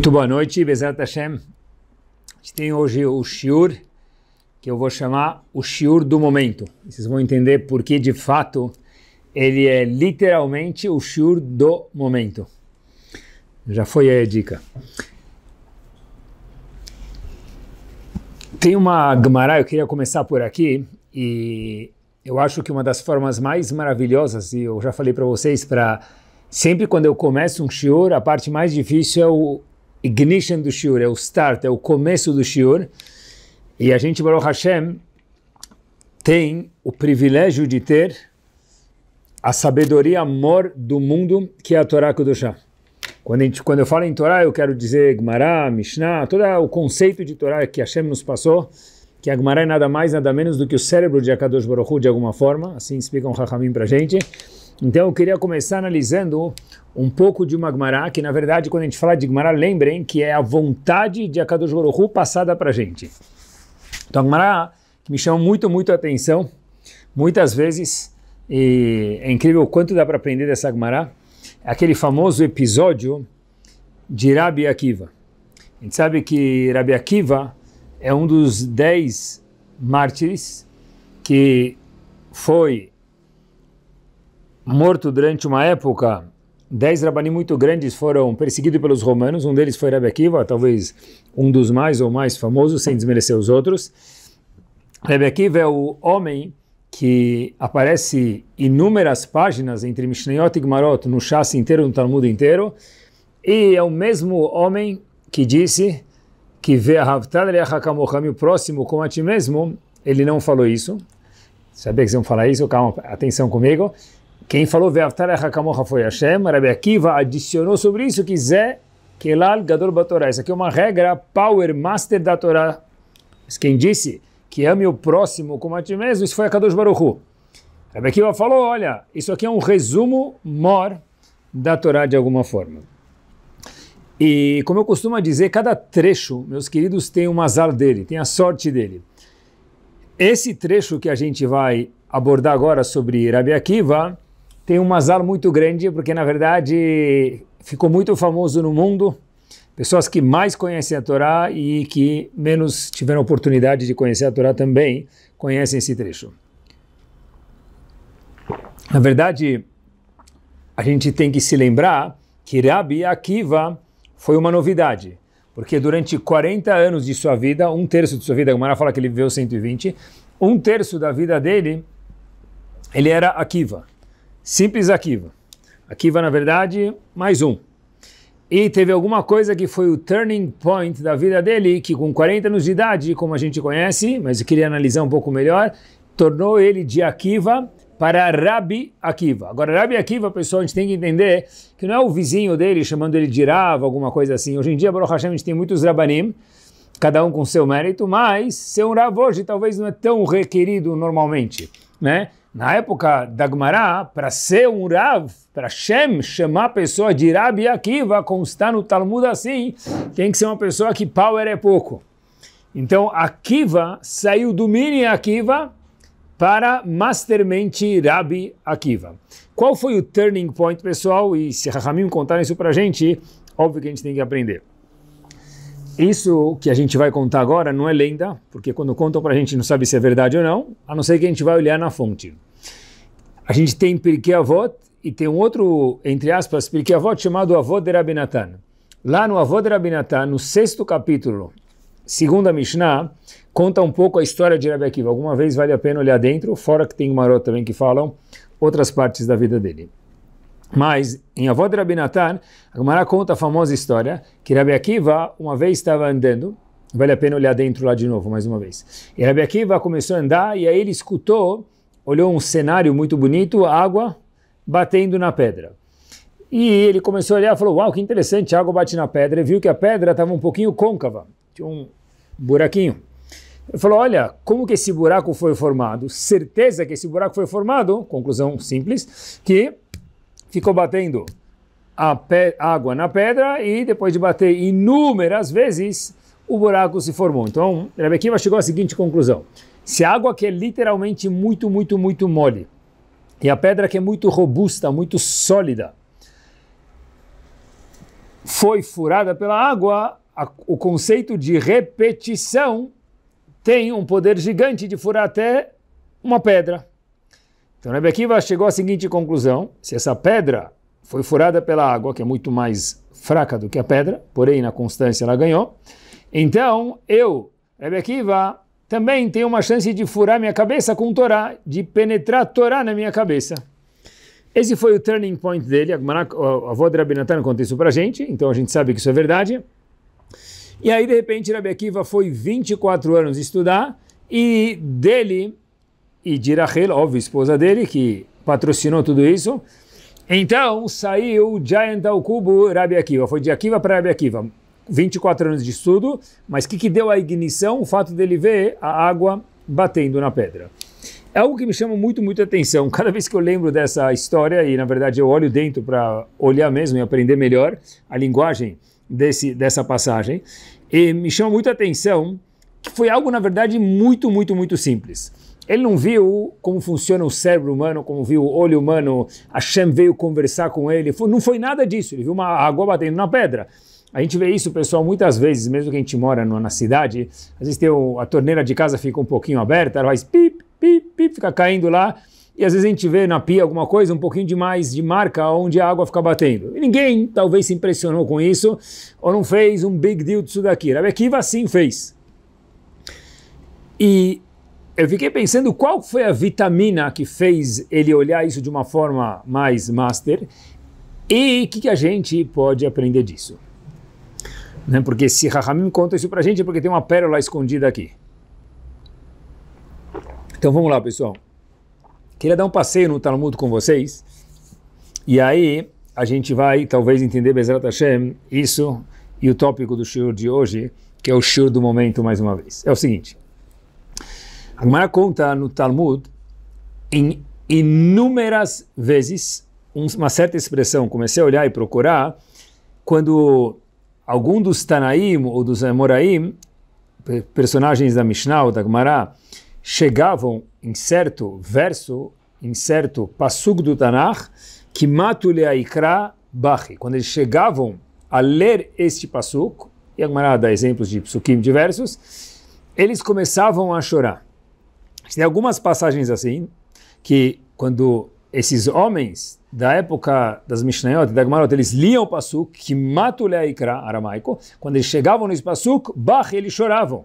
Muito boa noite, Bezerra Hashem. A gente tem hoje o Shiur, que eu vou chamar o Shiur do momento. Vocês vão entender porque, de fato, ele é literalmente o Shiur do momento. Já foi aí a dica. Tem uma Gemara, eu queria começar por aqui, e eu acho que uma das formas mais maravilhosas, e eu já falei para vocês, para sempre quando eu começo um shiur, a parte mais difícil é o ignition do shiur, é o start, é o começo do shiur. E a gente, Baruch Hashem, tem o privilégio de ter a sabedoria amor do mundo, que é a Torá Kudoshá. Quando, a gente, quando eu falo em Torá, eu quero dizer Gemara, Mishnah, todo o conceito de Torá que Hashem nos passou, que a Gemara é nada mais, nada menos do que o cérebro de Akadosh Baruch Hu, de alguma forma, assim explicam Rahamim para a gente. Então eu queria começar analisando um pouco de uma Gmará, que na verdade quando a gente fala de Gmará, lembrem que é a vontade de Akadosh Baruch passada para gente. Então a Gmará que me chama muito, muito a atenção, muitas vezes, é incrível o quanto dá para aprender dessa Gmará, é aquele famoso episódio de Rabi Akiva. A gente sabe que Rabi Akiva é um dos dez mártires que foi morto durante uma época, dez rabanim muito grandes foram perseguidos pelos romanos, um deles foi Rebbe Akiva, talvez um dos mais ou mais famosos, sem desmerecer os outros. Rebbe Akiva é o homem que aparece inúmeras páginas entre Mishnayot e Gmarot no chassi inteiro, no Talmud inteiro, e é o mesmo homem que disse que vê a Havtal e a Hakamohami o próximo como a ti mesmo, ele não falou isso. Sabia é que vocês iam falar isso? Calma, atenção comigo. Quem falou Ve'avtarechakamocha foi Hashem, Rabbi Akiva adicionou sobre isso que Zé Kelal Gador Batorá. Isso aqui é uma regra Power Master da Torá. Mas quem disse que ame o próximo como a ti mesmo, isso foi a Kadosh Baruchu. Rabbi Akiva falou, olha, isso aqui é um resumo mor da Torá de alguma forma. E como eu costumo dizer, cada trecho, meus queridos, tem um azar dele, tem a sorte dele. Esse trecho que a gente vai abordar agora sobre Rabbi Akiva tem um azar muito grande, porque na verdade ficou muito famoso no mundo pessoas que mais conhecem a Torá e que menos tiveram oportunidade de conhecer a Torá também conhecem esse trecho. Na verdade, a gente tem que se lembrar que Rabi Akiva foi uma novidade, porque durante 40 anos de sua vida, um terço de sua vida, a Gumara fala que ele viveu 120, um terço da vida dele, ele era Akiva. Simples Akiva. Akiva, na verdade, mais um. E teve alguma coisa que foi o turning point da vida dele, que com 40 anos de idade, como a gente conhece, mas eu queria analisar um pouco melhor, tornou ele de Akiva para Rabi Akiva. Agora, Rabi Akiva, pessoal, a gente tem que entender que não é o vizinho dele chamando ele de Rav, alguma coisa assim. Hoje em dia, Baruch Hashem, a gente tem muitos Rabanim, cada um com seu mérito, mas ser um Rav hoje talvez não é tão requerido normalmente, né? Na época da Gemara, para ser um Rav, para Shem chamar a pessoa de Rabi Akiva, constar no Talmud assim, tem que ser uma pessoa que power é pouco. Então, Akiva saiu do mini Akiva para mastermente Rabi Akiva. Qual foi o turning point, pessoal? E se Rahamim contar isso para a gente, óbvio que a gente tem que aprender isso que a gente vai contar agora não é lenda, porque quando contam para a gente não sabe se é verdade ou não, a não ser que a gente vá olhar na fonte. A gente tem Pirkei Avot e tem um outro, entre aspas, Pirkei Avot chamado Avot de Rabinatan. Lá no Avot de Rabinatan, no sexto capítulo, segunda Mishnah, conta um pouco a história de Rabbi Akiva. Alguma vez vale a pena olhar dentro, fora que tem Marot também que falam outras partes da vida dele. Mas em Avó de Rabi Natan, a conta a famosa história que Rabi Akiva uma vez estava andando, vale a pena olhar dentro lá de novo mais uma vez. E Rabi Akiva começou a andar e aí ele escutou, olhou um cenário muito bonito, água batendo na pedra. E ele começou a olhar e falou, uau, que interessante, a água bate na pedra. E viu que a pedra estava um pouquinho côncava, tinha um buraquinho. Ele falou, olha, como que esse buraco foi formado? Certeza que esse buraco foi formado, conclusão simples, que ficou batendo a água na pedra e depois de bater inúmeras vezes, o buraco se formou. Então, Rebbe chegou à seguinte conclusão. Se a água que é literalmente muito, muito, muito mole, e a pedra que é muito robusta, muito sólida, foi furada pela água, a, o conceito de repetição tem um poder gigante de furar até uma pedra. Então Rebbe Akiva chegou à seguinte conclusão, se essa pedra foi furada pela água, que é muito mais fraca do que a pedra, porém na constância ela ganhou, então eu, Rebbe Akiva, também tenho uma chance de furar minha cabeça com Torá, de penetrar Torá na minha cabeça. Esse foi o turning point dele. A avó de Rabi Natan conta isso pra gente, então a gente sabe que isso é verdade. E aí, de repente, Rabi Akiva foi 24 anos estudar e dele e Dirachel, óbvio, esposa dele, que patrocinou tudo isso. Então saiu o Giant ao cubo Rabi Akiva. Foi de Akiva para Rabi Akiva. 24 anos de estudo, mas o que, que deu a ignição? O fato dele ver a água batendo na pedra. É algo que me chama muito, muito atenção. Cada vez que eu lembro dessa história, e na verdade eu olho dentro para olhar mesmo e aprender melhor a linguagem desse, dessa passagem, e me chama muito atenção que foi algo, na verdade, muito, muito, muito simples. Ele não viu como funciona o cérebro humano, como viu o olho humano. A Hashem veio conversar com ele. Não foi nada disso. Ele viu uma água batendo na pedra. A gente vê isso, pessoal, muitas vezes, mesmo que a gente mora na cidade, às vezes tem o, a torneira de casa fica um pouquinho aberta, ela faz pip, pip, pip, fica caindo lá. E às vezes a gente vê na pia alguma coisa um pouquinho demais de marca onde a água fica batendo. E ninguém talvez se impressionou com isso ou não fez um big deal disso daqui. Rabi Akiva sim fez. E eu fiquei pensando qual foi a vitamina que fez ele olhar isso de uma forma mais master e o que, que, a gente pode aprender disso. Né? Porque se Rahamim conta isso pra gente é porque tem uma pérola escondida aqui. Então vamos lá, pessoal. Queria dar um passeio no Talmud com vocês. E aí a gente vai talvez entender Bezerra Hashem, isso e o tópico do shiur de hoje, que é o shiur do momento mais uma vez. É o seguinte. A Gemara conta no Talmud, em inúmeras vezes, uma certa expressão, comecei a olhar e procurar, quando algum dos Tanaim ou dos Amoraim, personagens da Mishnah ou da Gemara, chegavam em certo verso, em certo passug do Tanakh, que matule aikra bachi. Quando eles chegavam a ler este passuk, e a Gemara dá exemplos de psukim diversos, eles começavam a chorar. Tem algumas passagens assim, que quando esses homens da época das Mishnayot e da Gemarot, eles liam o Pasuk, que mata o aramaico, quando eles chegavam nesse Pasuk, bah, eles choravam.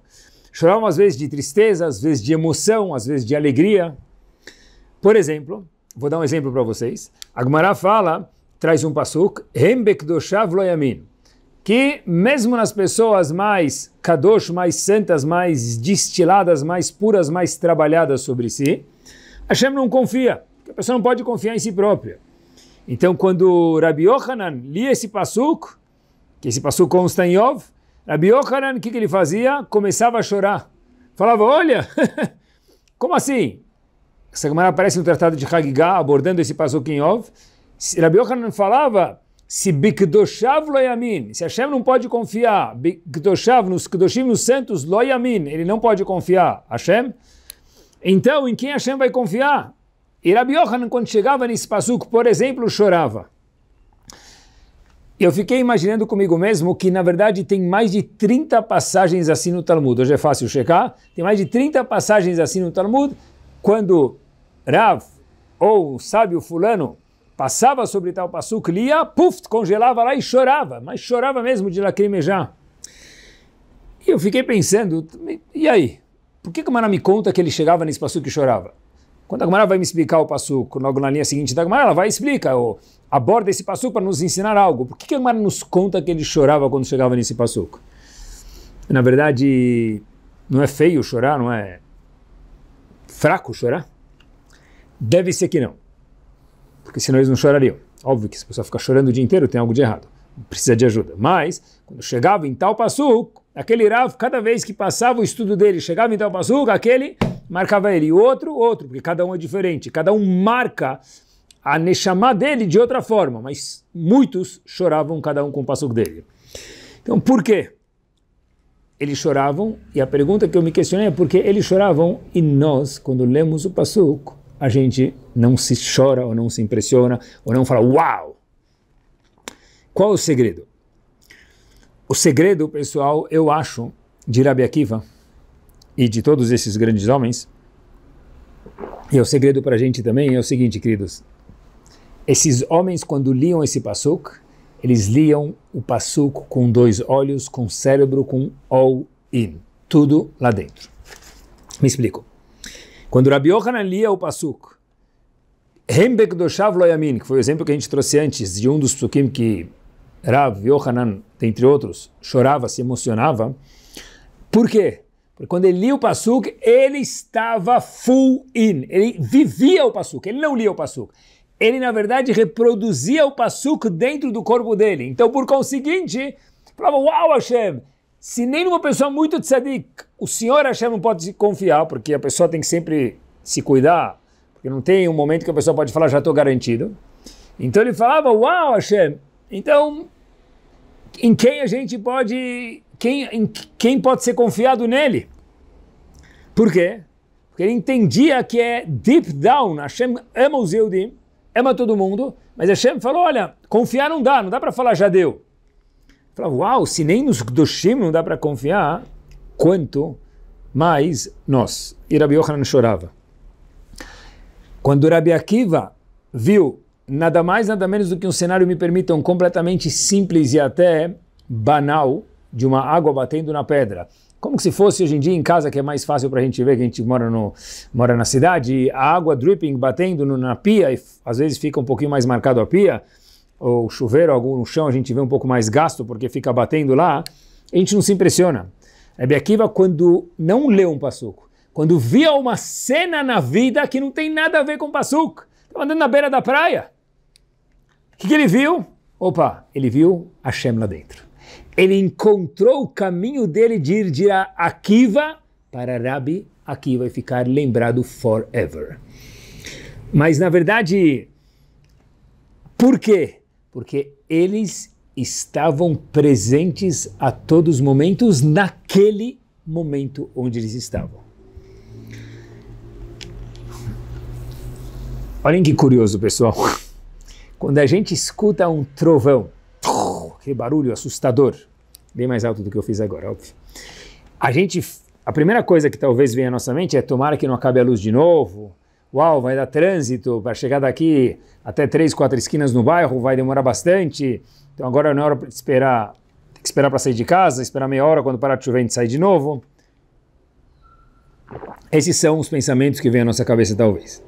Choravam às vezes de tristeza, às vezes de emoção, às vezes de alegria. Por exemplo, vou dar um exemplo para vocês. A Gemara fala, traz um Pasuk, Hembek doshav loyamin que mesmo nas pessoas mais kadosh, mais santas, mais destiladas, mais puras, mais trabalhadas sobre si, Hashem não confia, a pessoa não pode confiar em si própria. Então, quando Rabbi Yochanan lia esse passuco, que esse passuco consta em Yov, Rabbi Yochanan, o que, que ele fazia? Começava a chorar. Falava, olha, como assim? Essa semana aparece no Tratado de Haggigah, abordando esse passuco em Yov. Rabbi Yochanan falava, se Bikdoshav Loyamin, se Hashem não pode confiar, Bikdoshav, nos Kdoshim, nos santos, Loyamin, ele não pode confiar, Hashem, então em quem Hashem vai confiar? E Rabi Yohanan, quando chegava nesse passuco, por exemplo, chorava. Eu fiquei imaginando comigo mesmo que, na verdade, tem mais de 30 passagens assim no Talmud. Hoje é fácil checar. Tem mais de 30 passagens assim no Talmud, quando Rav, ou o sábio fulano, passava sobre tal passuco, lia, puf, congelava lá e chorava, mas chorava mesmo de lacrimejar. E eu fiquei pensando, e aí? Por que, o Maná me conta que ele chegava nesse passuco e chorava? Quando a Gamara vai me explicar o passuco, logo na linha seguinte da Gamara, ela vai e explica, ou aborda esse passuco para nos ensinar algo. Por que, que a Gamara nos conta que ele chorava quando chegava nesse passuco? Na verdade, não é feio chorar, não é fraco chorar? Deve ser que não porque senão eles não chorariam. Óbvio que se a pessoa ficar chorando o dia inteiro, tem algo de errado. Precisa de ajuda. Mas, quando chegava em tal passuco, aquele Rav, cada vez que passava o estudo dele, chegava em tal passuco, aquele marcava ele. E outro, outro, porque cada um é diferente. Cada um marca a Neshama dele de outra forma. Mas muitos choravam, cada um com o passuco dele. Então, por quê? Eles choravam, e a pergunta que eu me questionei é por que eles choravam e nós, quando lemos o passuco, a gente não se chora ou não se impressiona ou não fala uau. Qual é o segredo? O segredo, pessoal, eu acho, de Rabi Akiva e de todos esses grandes homens, e é o segredo para a gente também é o seguinte, queridos. Esses homens, quando liam esse passuk, eles liam o passuk com dois olhos, com cérebro, com all in. Tudo lá dentro. Me explico. Quando Rabi Yohanan lia o pasuk, Hembek do Loyamin, que foi o exemplo que a gente trouxe antes de um dos psukim que Rav Yohanan, entre outros, chorava, se emocionava. Por quê? Porque quando ele lia o pasuk, ele estava full in. Ele vivia o pasuk, ele não lia o pasuk, Ele, na verdade, reproduzia o pasuk dentro do corpo dele. Então, por conseguinte, falava, uau, Hashem, se nem numa pessoa muito tzadik, o senhor Hashem não pode se confiar, porque a pessoa tem que sempre se cuidar, porque não tem um momento que a pessoa pode falar, já estou garantido. Então ele falava, uau Hashem, então em quem a gente pode, quem, em quem pode ser confiado nele? Por quê? Porque ele entendia que é deep down, Hashem ama os Eudim, ama todo mundo, mas Hashem falou, olha, confiar não dá, não dá para falar já deu falava: uau, se nem nos Gdoshim não dá para confiar, quanto mais nós. E Rabi Yohanan chorava. Quando Rabi Akiva viu nada mais, nada menos do que um cenário, me permitam, completamente simples e até banal, de uma água batendo na pedra. Como se fosse hoje em dia em casa, que é mais fácil para a gente ver, que a gente mora, no, mora na cidade, a água dripping batendo no, na pia, e às vezes fica um pouquinho mais marcado a pia, ou chuveiro, algum no chão, a gente vê um pouco mais gasto porque fica batendo lá, a gente não se impressiona. Rebbe é Akiva, quando não leu um passuco, quando via uma cena na vida que não tem nada a ver com passuco, estava andando na beira da praia. O que, que ele viu? Opa, ele viu Shem lá dentro. Ele encontrou o caminho dele de ir de Akiva para Rabi Akiva e ficar lembrado forever. Mas na verdade, por quê? porque eles estavam presentes a todos os momentos naquele momento onde eles estavam. Olhem que curioso, pessoal. Quando a gente escuta um trovão, que barulho assustador, bem mais alto do que eu fiz agora, óbvio. A gente, a primeira coisa que talvez venha à nossa mente é tomara que não acabe a luz de novo, uau, vai dar trânsito para chegar daqui até três, quatro esquinas no bairro, vai demorar bastante. Então agora não é hora de esperar, tem que esperar para sair de casa, esperar meia hora quando parar de chover e sair de novo. Esses são os pensamentos que vêm à nossa cabeça talvez.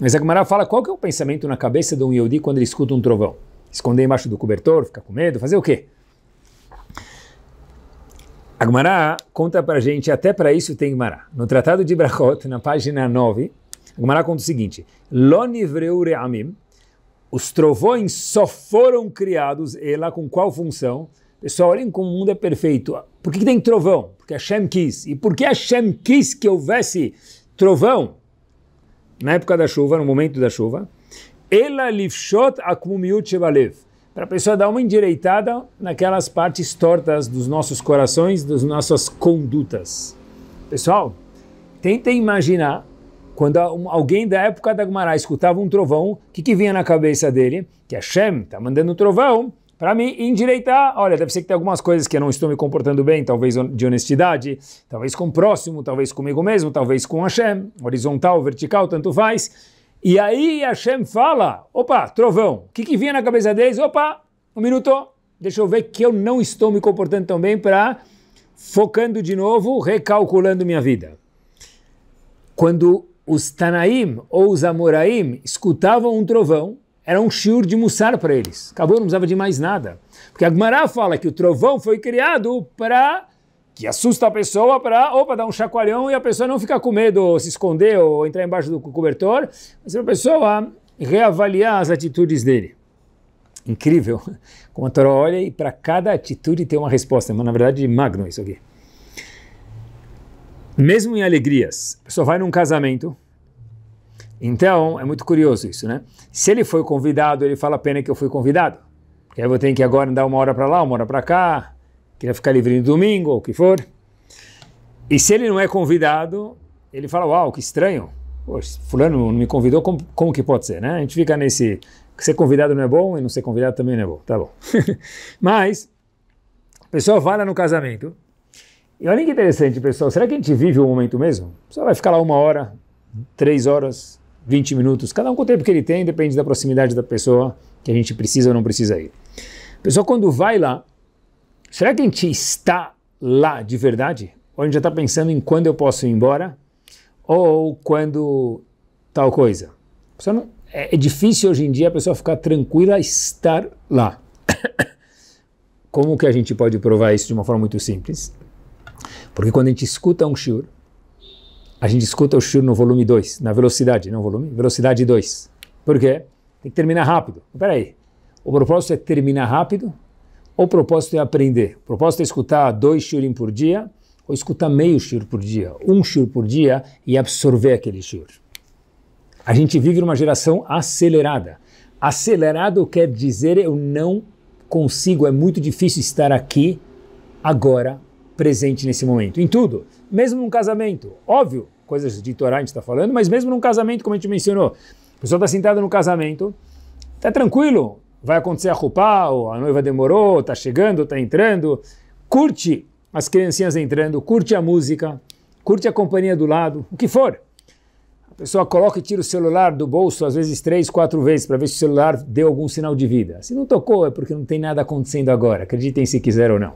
Mas a Gemara fala qual que é o pensamento na cabeça de um Yehudi quando ele escuta um trovão. Esconder embaixo do cobertor, ficar com medo, fazer o quê? A Gemara conta para gente, até para isso tem Gemara. No Tratado de Brachot, na página 9, a conta o seguinte: os trovões só foram criados, e lá com qual função? Pessoal, olhem como o mundo é perfeito. Por que, que tem trovão? Porque Hashem quis. E por que Hashem quis que houvesse trovão na época da chuva, no momento da chuva? Ela lifshot akmumiut shevalev. Para a pessoa dar uma endireitada naquelas partes tortas dos nossos corações, das nossas condutas. Pessoal, tentem imaginar quando alguém da época da Gemara escutava um trovão, o que, que vinha na cabeça dele? Que Hashem é está mandando um trovão para me endireitar. Olha, deve ser que tem algumas coisas que eu não estou me comportando bem, talvez de honestidade, talvez com o próximo, talvez comigo mesmo, talvez com Hashem, horizontal, vertical, tanto faz. E aí Hashem fala, opa, trovão, o que, que vinha na cabeça deles? Opa, um minuto, deixa eu ver que eu não estou me comportando tão bem para focando de novo, recalculando minha vida. Quando os Tanaim ou os Amoraim escutavam um trovão, era um shiur de Mussar para eles. Acabou, não precisava de mais nada. Porque a Gemara fala que o trovão foi criado para que assusta a pessoa para, opa, dar um chacoalhão e a pessoa não ficar com medo ou se esconder ou entrar embaixo do cobertor, mas a pessoa reavaliar as atitudes dele. Incrível como a Torá olha e para cada atitude tem uma resposta, mas na verdade magno isso aqui mesmo em alegrias, a pessoa vai num casamento. Então, é muito curioso isso, né? Se ele foi convidado, ele fala, pena que eu fui convidado. aí eu vou ter que agora andar uma hora para lá, uma hora para cá, queria ficar livre no domingo, ou o que for. E se ele não é convidado, ele fala, uau, que estranho. Poxa, fulano não me convidou, como, como que pode ser, né? A gente fica nesse, ser convidado não é bom e não ser convidado também não é bom, tá bom. Mas, a pessoa vai lá no casamento, e olha que interessante, pessoal. Será que a gente vive o momento mesmo? Só vai ficar lá uma hora, três horas, vinte minutos, cada um com o tempo que ele tem, depende da proximidade da pessoa que a gente precisa ou não precisa ir. Pessoal, quando vai lá, será que a gente está lá de verdade? Ou a gente já está pensando em quando eu posso ir embora? Ou quando tal coisa? Não, é, é difícil hoje em dia a pessoa ficar tranquila estar lá. Como que a gente pode provar isso de uma forma muito simples? Porque quando a gente escuta um shiur, a gente escuta o shiur no volume 2, na velocidade, não volume, velocidade 2. Por quê? Tem que terminar rápido. Espera aí. O propósito é terminar rápido ou o propósito é aprender? O propósito é escutar dois shiurim por dia ou escutar meio shiur por dia, um shiur por dia e absorver aquele shiur. A gente vive numa geração acelerada. Acelerado quer dizer eu não consigo, é muito difícil estar aqui agora presente nesse momento. Em tudo, mesmo num casamento. Óbvio, coisas de Torá a gente está falando, mas mesmo num casamento, como a gente mencionou, a pessoa está sentada no casamento, está tranquilo, vai acontecer a roupa, a noiva demorou, está chegando, está entrando, curte as criancinhas entrando, curte a música, curte a companhia do lado, o que for. A pessoa coloca e tira o celular do bolso, às vezes três, quatro vezes, para ver se o celular deu algum sinal de vida. Se não tocou, é porque não tem nada acontecendo agora, acreditem se quiser ou não.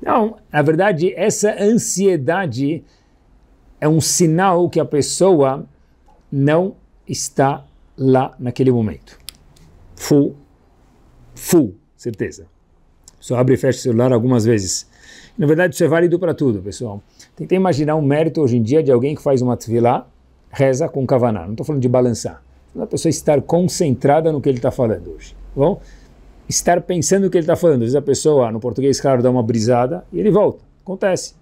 Não, na verdade, essa ansiedade é um sinal que a pessoa não está lá naquele momento. Full, full, certeza. Só abre e fecha o celular algumas vezes. Na verdade, isso é válido para tudo, pessoal. Tentei imaginar um mérito hoje em dia de alguém que faz uma tefilá, reza com kavaná. Não estou falando de balançar. a pessoa estar concentrada no que ele está falando hoje. Tá bom? estar pensando o que ele está falando. Às vezes a pessoa, no português, claro, dá uma brisada e ele volta. Acontece.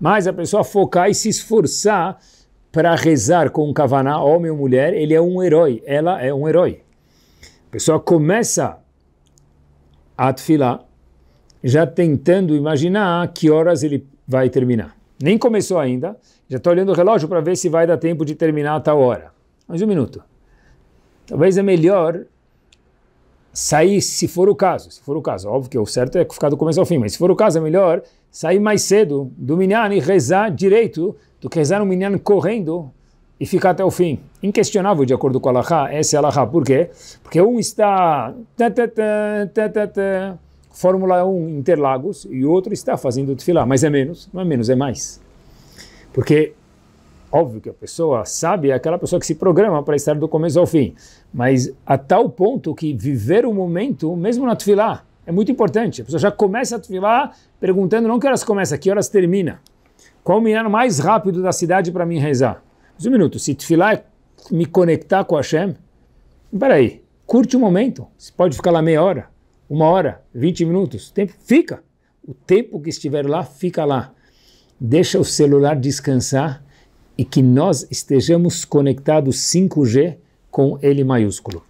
Mas a pessoa focar e se esforçar para rezar com um kavaná, homem ou mulher, ele é um herói, ela é um herói. A pessoa começa a atfilar, já tentando imaginar que horas ele vai terminar. Nem começou ainda, já estou olhando o relógio para ver se vai dar tempo de terminar a tal hora. Mais um minuto. Talvez é melhor sair, se for o caso, se for o caso, óbvio que o certo é ficar do começo ao fim, mas se for o caso é melhor sair mais cedo do minyan e rezar direito do que rezar no minyan correndo e ficar até o fim. Inquestionável, de acordo com a Allahá, essa é a Allahá. Por quê? Porque um está... Fórmula 1 Interlagos e o outro está fazendo o tefilá, mas é menos, não é menos, é mais. Porque Óbvio que a pessoa sabe, é aquela pessoa que se programa para estar do começo ao fim. Mas a tal ponto que viver o momento, mesmo na tefilá, é muito importante. A pessoa já começa a tefilá perguntando não que horas começa, que horas termina. Qual o minério mais rápido da cidade para mim rezar? Mas um minuto, se tefilá é me conectar com Hashem, peraí, curte o momento. Você pode ficar lá meia hora, uma hora, vinte minutos, tempo, fica. O tempo que estiver lá, fica lá. Deixa o celular descansar e que nós estejamos conectados 5G com L maiúsculo.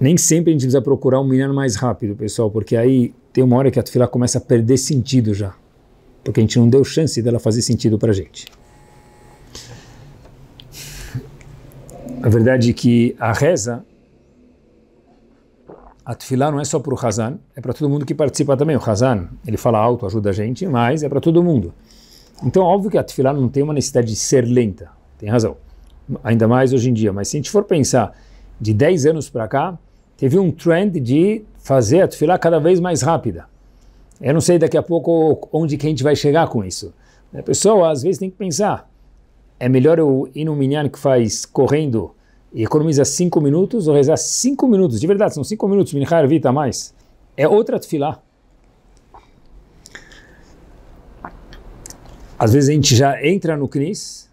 Nem sempre a gente precisa procurar um menino mais rápido, pessoal, porque aí tem uma hora que a tefilá começa a perder sentido já, porque a gente não deu chance dela fazer sentido para a gente. A verdade é que a reza, a tefilá não é só para o Hazan, é para todo mundo que participa também. O Hazan, ele fala alto, ajuda a gente, mas é para todo mundo. Então, óbvio que a tefilá não tem uma necessidade de ser lenta, tem razão. Ainda mais hoje em dia. Mas se a gente for pensar de 10 anos para cá, teve um trend de fazer a tefilá cada vez mais rápida. Eu não sei daqui a pouco onde que a gente vai chegar com isso. Pessoal, às vezes tem que pensar, é melhor eu ir no minyan que faz correndo e economiza 5 minutos ou rezar 5 minutos, de verdade, são 5 minutos, minhar vita mais. É outra tefilá. Às vezes a gente já entra no CNIS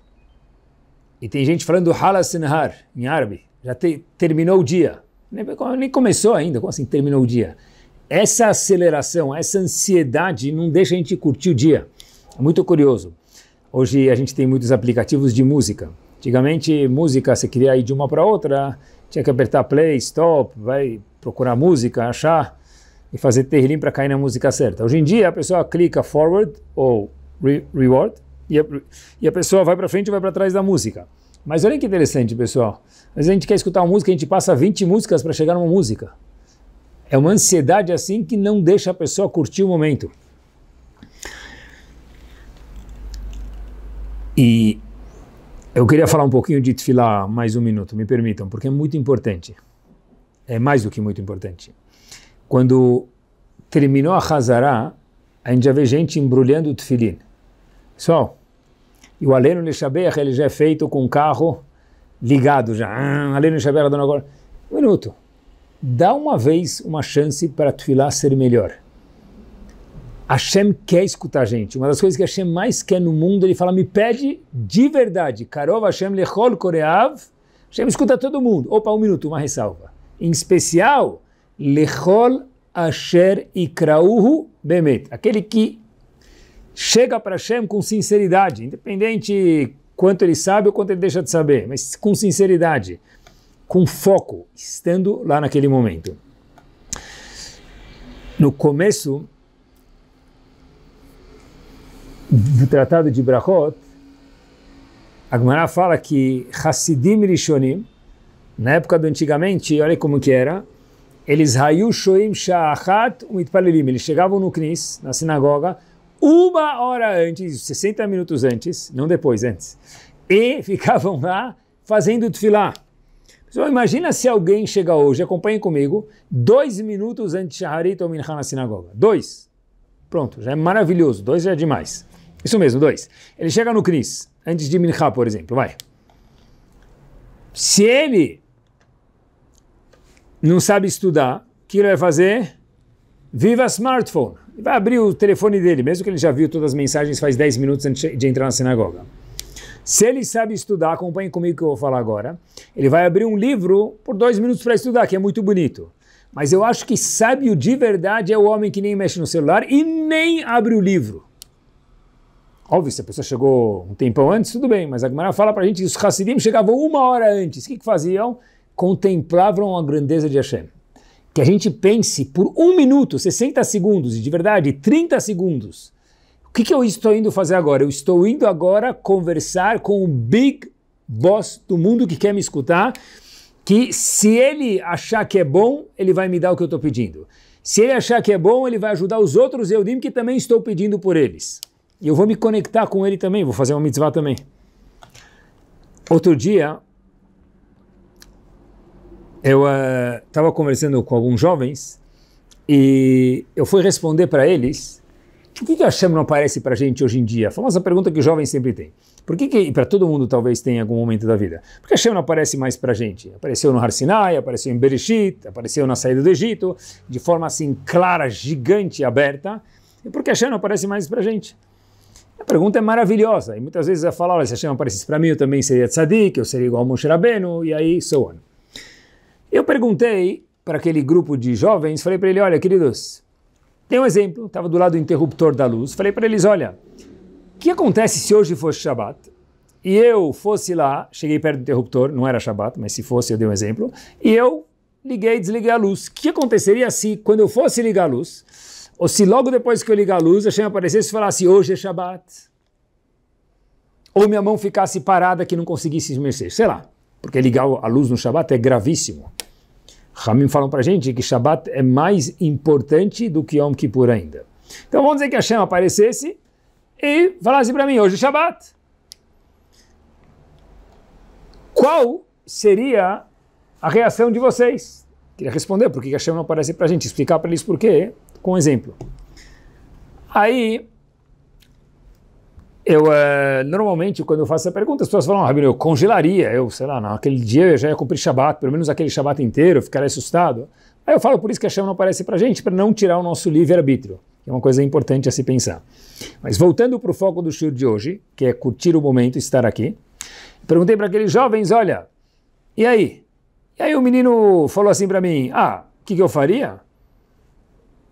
e tem gente falando Halasinhar em árabe. Já te, terminou o dia. Nem, nem começou ainda. Como assim terminou o dia? Essa aceleração, essa ansiedade não deixa a gente curtir o dia. É muito curioso. Hoje a gente tem muitos aplicativos de música. Antigamente, música, você queria ir de uma para outra, tinha que apertar play, stop, vai procurar música, achar e fazer terrelim para cair na música certa. Hoje em dia, a pessoa clica forward ou re reward, e a, e a pessoa vai para frente e vai para trás da música. Mas olha que interessante, pessoal. Às vezes a gente quer escutar uma música, a gente passa 20 músicas para chegar numa música. É uma ansiedade assim que não deixa a pessoa curtir o momento. E eu queria falar um pouquinho de Tfilá, mais um minuto, me permitam, porque é muito importante. É mais do que muito importante. Quando terminou a Hazará, a gente já vê gente embrulhando o Tfilin. Pessoal, e o Aleno Lishabeach, ele já é feito com o carro ligado já. Ah, Aleno Lishabeach, dona agora. Um minuto. Dá uma vez uma chance para Tfilá ser melhor. Hashem quer escutar a gente. Uma das coisas que Hashem mais quer no mundo, ele fala, me pede de verdade. Karov Hashem lechol koreav. Hashem escuta todo mundo. Opa, um minuto, uma ressalva. Em especial, lechol asher ikrauhu bemet. Aquele que chega para Hashem com sinceridade, independente quanto ele sabe ou quanto ele deixa de saber, mas com sinceridade, com foco, estando lá naquele momento. No começo do Tratado de Brachot, Agmará fala que Hasidim Rishonim, na época do antigamente, olha como que era, eles Hayu Shoim Sha'achat Umitpalelim, eles chegavam no Knis, na sinagoga, uma hora antes, 60 minutos antes, não depois, antes, e ficavam lá fazendo tefilá. Pessoal, imagina se alguém chega hoje, acompanhem comigo, dois minutos antes de Shaharit ou Minha na sinagoga. Dois. Pronto, já é maravilhoso. Dois já é demais. Isso mesmo, dois. Ele chega no Cris, antes de Minha, por exemplo, vai. Se ele não sabe estudar, o que ele vai fazer? Viva smartphone! Vai abrir o telefone dele, mesmo que ele já viu todas as mensagens faz 10 minutos antes de entrar na sinagoga. Se ele sabe estudar, acompanhe comigo que eu vou falar agora. Ele vai abrir um livro por dois minutos para estudar, que é muito bonito. Mas eu acho que sábio de verdade é o homem que nem mexe no celular e nem abre o livro. Óbvio, se a pessoa chegou um tempão antes, tudo bem, mas a Gemara fala para a gente que os Hassidim chegavam uma hora antes. O que, que faziam? Contemplavam a grandeza de Hashem que a gente pense por um minuto, 60 segundos, e de verdade 30 segundos, o que, que eu estou indo fazer agora? Eu estou indo agora conversar com o Big Boss do mundo que quer me escutar, que se ele achar que é bom, ele vai me dar o que eu estou pedindo. Se ele achar que é bom, ele vai ajudar os outros Eudim que também estou pedindo por eles. E eu vou me conectar com ele também, vou fazer uma mitzvah também. Outro dia, eu estava ah, uh, conversando com alguns jovens e eu fui responder para eles por que, que a chama não aparece para a gente hoje em dia? A famosa pergunta que os jovens sempre têm. Por que, que para todo mundo talvez tem em algum momento da vida, por que a chama não aparece mais para a gente? Apareceu no Har Sinai, apareceu em Bereshit, apareceu na saída do Egito, de forma assim clara, gigante, aberta. E por que a chama não aparece mais para a gente? A pergunta é maravilhosa. E muitas vezes eu falo, olha, se a chama aparecesse para mim, eu também seria tzadik, eu seria igual a Moshe Rabbeinu, e aí, so on. Eu perguntei para aquele grupo de jovens, falei para ele, olha, queridos, tem um exemplo, estava do lado do interruptor da luz, falei para eles, olha, o que acontece se hoje fosse Shabat? E eu fosse lá, cheguei perto do interruptor, não era Shabat, mas se fosse eu dei um exemplo, e eu liguei e desliguei a luz. O que aconteceria se, quando eu fosse ligar a luz, ou se logo depois que eu ligar a luz, a chama aparecesse e falasse, hoje é Shabat? Ou minha mão ficasse parada que não conseguisse mexer, sei lá. Porque ligar a luz no Shabat é gravíssimo. Ramim falam para a gente que Shabat é mais importante do que Yom Kippur ainda. Então vamos dizer que a Hashem aparecesse e falasse para mim, hoje é Shabat. Qual seria a reação de vocês? Queria responder por que Hashem não aparece para a gente, explicar para eles por quê, com um exemplo. Aí eu, eh, normalmente, quando eu faço essa pergunta, as pessoas falam, ah, Rabino, eu congelaria, eu, sei lá, naquele dia eu já ia cumprir Shabat, pelo menos aquele Shabat inteiro, eu ficaria assustado. Aí eu falo, por isso que a chama não aparece para gente, para não tirar o nosso livre-arbítrio. É uma coisa importante a se pensar. Mas voltando para o foco do show de hoje, que é curtir o momento, e estar aqui, perguntei para aqueles jovens, olha, e aí? E aí o menino falou assim para mim, ah, o que, que eu faria?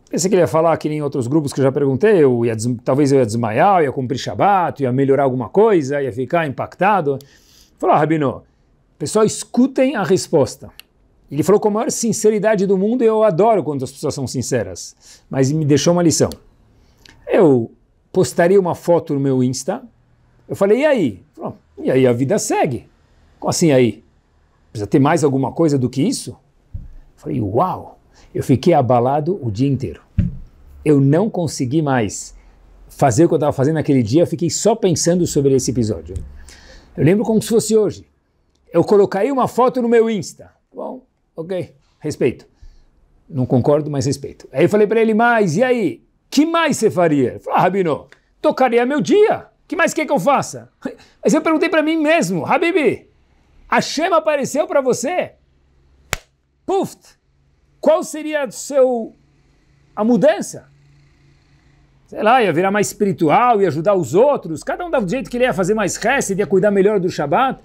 Pensei que ele ia falar que nem outros grupos que eu já perguntei, eu ia, talvez eu ia desmaiar, eu ia cumprir Shabat, ia melhorar alguma coisa, ia ficar impactado. Falou, ah, Rabino, pessoal, escutem a resposta. Ele falou com a maior sinceridade do mundo e eu adoro quando as pessoas são sinceras, mas me deixou uma lição. Eu postaria uma foto no meu Insta, eu falei, e aí? Falou, e aí a vida segue. Como assim aí? Precisa ter mais alguma coisa do que isso? Eu falei, uau! Eu fiquei abalado o dia inteiro. Eu não consegui mais fazer o que eu estava fazendo naquele dia, eu fiquei só pensando sobre esse episódio. Eu lembro como se fosse hoje. Eu colocaria uma foto no meu Insta. Bom, ok, respeito. Não concordo, mas respeito. Aí eu falei para ele, mas e aí? Que mais você faria? Ele falou, ah, Rabino, tocaria meu dia. Que mais quer que eu faça? Mas eu perguntei para mim mesmo, Habibi, a chama apareceu para você? Puf! qual seria a seu, a mudança? Sei lá, ia virar mais espiritual, ia ajudar os outros, cada um dava o jeito que ele ia fazer mais resto, ia cuidar melhor do Shabat.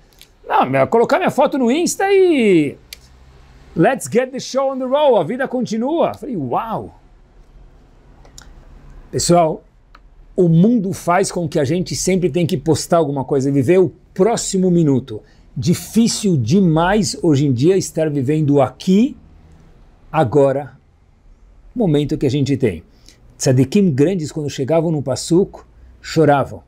Não, ia colocar minha foto no Insta e... Let's get the show on the road, a vida continua. Falei, uau! Pessoal, o mundo faz com que a gente sempre tem que postar alguma coisa, viver o próximo minuto. Difícil demais hoje em dia estar vivendo aqui agora, momento que a gente tem. Tzadikim grandes, quando chegavam no Passuco, choravam.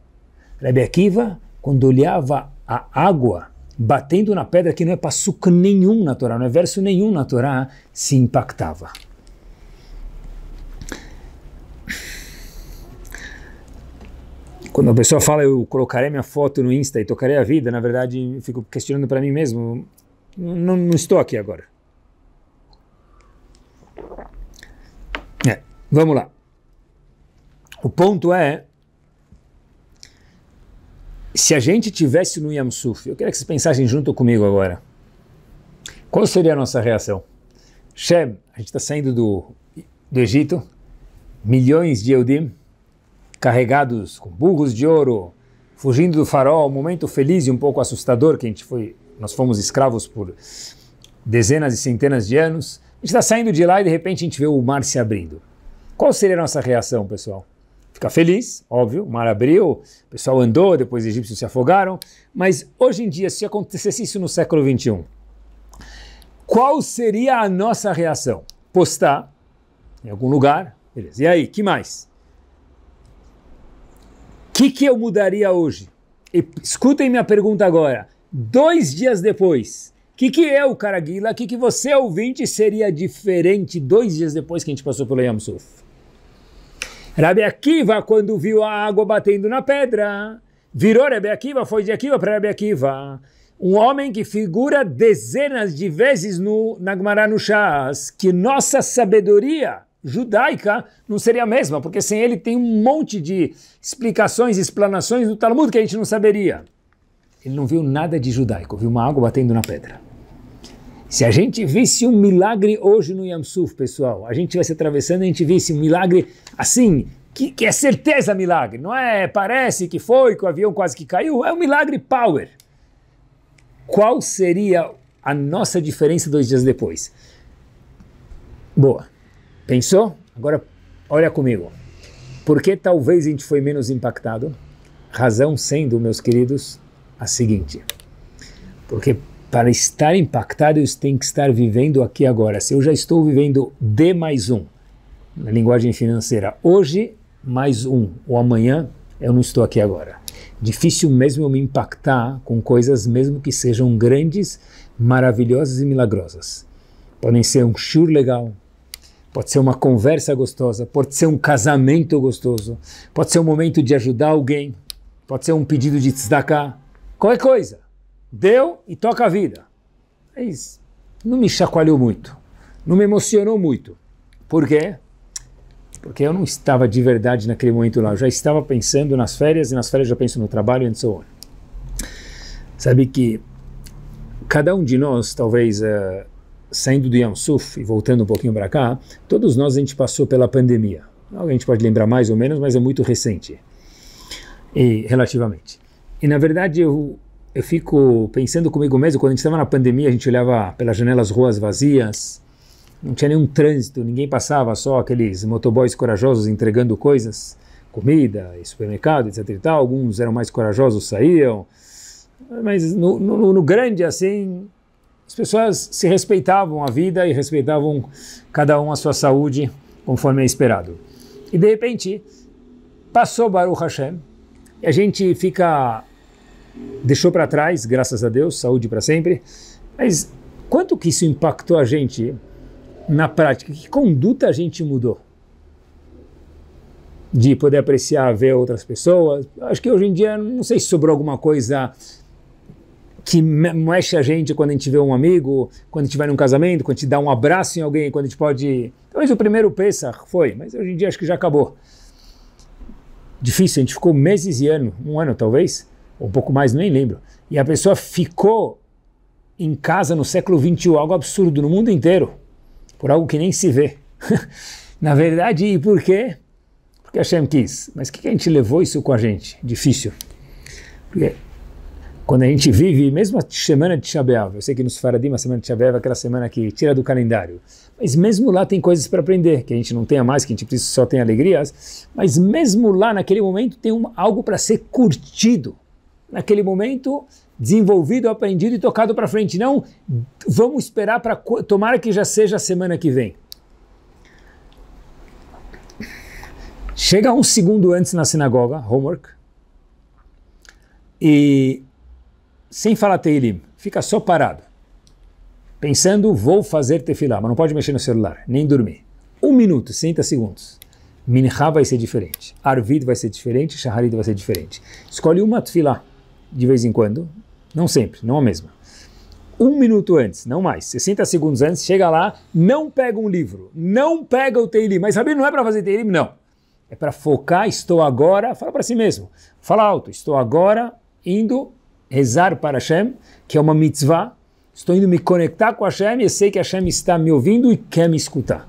Rebbe Akiva, quando olhava a água batendo na pedra, que não é Passuco nenhum na Torá, não é verso nenhum na Torá, se impactava. Quando a pessoa fala, eu colocarei minha foto no Insta e tocarei a vida, na verdade, eu fico questionando para mim mesmo. Não, não estou aqui agora. Vamos lá. O ponto é, se a gente tivesse no Yam Suf, eu queria que vocês pensassem junto comigo agora. Qual seria a nossa reação? Shem, a gente está saindo do, do Egito, milhões de Eudim, carregados com burros de ouro, fugindo do farol, um momento feliz e um pouco assustador, que a gente foi, nós fomos escravos por dezenas e centenas de anos. A gente está saindo de lá e de repente a gente vê o mar se abrindo. Qual seria a nossa reação, pessoal? Ficar feliz, óbvio, o mar abriu, o pessoal andou, depois os egípcios se afogaram. Mas hoje em dia, se acontecesse isso no século XXI, qual seria a nossa reação? Postar em algum lugar, beleza. E aí, que mais? O que, que eu mudaria hoje? E, escutem minha pergunta agora. Dois dias depois, o que, que eu, Caraguila, o que, que você, ouvinte, seria diferente dois dias depois que a gente passou pelo Yamsuf? Rabi Akiva, quando viu a água batendo na pedra, virou Rabi Akiva, foi de Akiva para Rabi Akiva. Um homem que figura dezenas de vezes no Nagmará no Shas, que nossa sabedoria judaica não seria a mesma, porque sem ele tem um monte de explicações, explanações do Talmud que a gente não saberia. Ele não viu nada de judaico, viu uma água batendo na pedra. Se a gente visse um milagre hoje no Yamsuf, pessoal, a gente estivesse atravessando e a gente visse um milagre assim, que, que é certeza milagre, não é parece que foi, que o avião quase que caiu, é um milagre power. Qual seria a nossa diferença dois dias depois? Boa. Pensou? Agora olha comigo. Por que talvez a gente foi menos impactado? Razão sendo, meus queridos, a seguinte. Porque para estar impactado, eu tenho que estar vivendo aqui agora. Se eu já estou vivendo D mais um, na linguagem financeira, hoje mais um, ou amanhã, eu não estou aqui agora. Difícil mesmo eu me impactar com coisas, mesmo que sejam grandes, maravilhosas e milagrosas. Podem ser um chur legal, pode ser uma conversa gostosa, pode ser um casamento gostoso, pode ser um momento de ajudar alguém, pode ser um pedido de destacar, qualquer coisa deu e toca a vida. Mas não me chacoalhou muito, não me emocionou muito. Por quê? Porque eu não estava de verdade naquele momento lá, eu já estava pensando nas férias, e nas férias já penso no trabalho, e no seu Sabe que cada um de nós, talvez uh, saindo do Yansuf e voltando um pouquinho para cá, todos nós a gente passou pela pandemia. A gente pode lembrar mais ou menos, mas é muito recente, e, relativamente. E na verdade eu eu fico pensando comigo mesmo, quando a gente estava na pandemia, a gente olhava pelas janelas ruas vazias, não tinha nenhum trânsito, ninguém passava, só aqueles motoboys corajosos entregando coisas, comida supermercado, etc e tal. Alguns eram mais corajosos, saíam. Mas no, no, no grande, assim, as pessoas se respeitavam a vida e respeitavam cada um a sua saúde, conforme é esperado. E de repente, passou Baruch Hashem, e a gente fica deixou para trás, graças a Deus, saúde para sempre. Mas quanto que isso impactou a gente na prática? Que conduta a gente mudou? De poder apreciar, ver outras pessoas. Acho que hoje em dia, não sei se sobrou alguma coisa que mexe a gente quando a gente vê um amigo, quando a gente vai num casamento, quando a gente dá um abraço em alguém, quando a gente pode. Talvez o primeiro pensar foi, mas hoje em dia acho que já acabou. Difícil, a gente ficou meses e ano, um ano talvez, ou um pouco mais, nem lembro. E a pessoa ficou em casa no século XXI, algo absurdo no mundo inteiro, por algo que nem se vê. Na verdade, e por quê? Porque Hashem quis. Mas o que, que a gente levou isso com a gente? Difícil. Porque quando a gente vive, mesmo a semana de Shabeav, eu sei que nos Faradim a semana de Shabeav é aquela semana que tira do calendário, mas mesmo lá tem coisas para aprender, que a gente não tenha mais, que a gente só tem alegrias, mas mesmo lá naquele momento tem um, algo para ser curtido naquele momento, desenvolvido, aprendido e tocado para frente. Não, vamos esperar para tomara que já seja a semana que vem. Chega um segundo antes na sinagoga, homework, e sem falar Teilim, fica só parado, pensando, vou fazer tefilá, mas não pode mexer no celular, nem dormir. Um minuto, 60 segundos. Minha vai ser diferente, Arvid vai ser diferente, shaharid vai ser diferente. Escolhe uma tefilá de vez em quando, não sempre, não a mesma. Um minuto antes, não mais, 60 segundos antes, chega lá, não pega um livro, não pega o Teilim. Mas sabe, não é para fazer Teilim, não. É para focar, estou agora, fala para si mesmo, fala alto, estou agora indo rezar para Hashem, que é uma mitzvah, estou indo me conectar com Hashem e sei que Hashem está me ouvindo e quer me escutar.